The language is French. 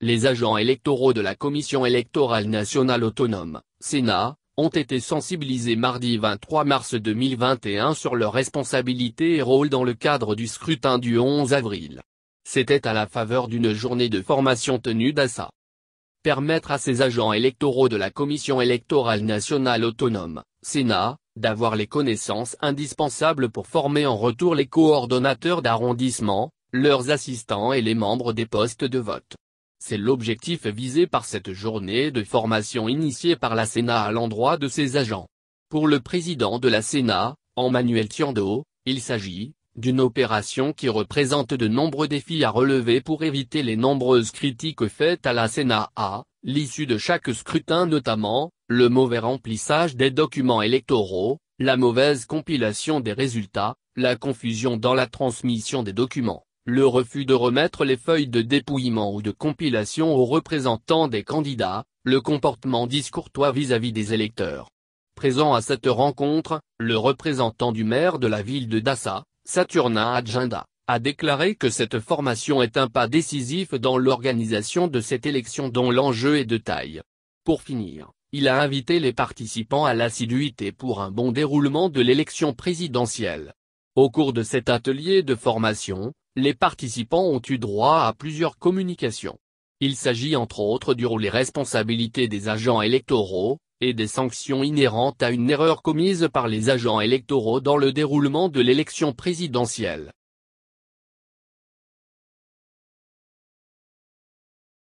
Les agents électoraux de la Commission électorale nationale autonome, Sénat, ont été sensibilisés mardi 23 mars 2021 sur leurs responsabilités et rôles dans le cadre du scrutin du 11 avril. C'était à la faveur d'une journée de formation tenue d'Assa. Permettre à ces agents électoraux de la Commission électorale nationale autonome, Sénat, d'avoir les connaissances indispensables pour former en retour les coordonnateurs d'arrondissement, leurs assistants et les membres des postes de vote. C'est l'objectif visé par cette journée de formation initiée par la Sénat à l'endroit de ses agents. Pour le président de la Sénat, Emmanuel Thiando, il s'agit d'une opération qui représente de nombreux défis à relever pour éviter les nombreuses critiques faites à la Sénat à l'issue de chaque scrutin notamment, le mauvais remplissage des documents électoraux, la mauvaise compilation des résultats, la confusion dans la transmission des documents le refus de remettre les feuilles de dépouillement ou de compilation aux représentants des candidats, le comportement discourtois vis-à-vis des électeurs. Présent à cette rencontre, le représentant du maire de la ville de Dassa, Saturna Adjinda, a déclaré que cette formation est un pas décisif dans l'organisation de cette élection dont l'enjeu est de taille. Pour finir, il a invité les participants à l'assiduité pour un bon déroulement de l'élection présidentielle. Au cours de cet atelier de formation, les participants ont eu droit à plusieurs communications. Il s'agit entre autres du rôle et responsabilité des agents électoraux, et des sanctions inhérentes à une erreur commise par les agents électoraux dans le déroulement de l'élection présidentielle.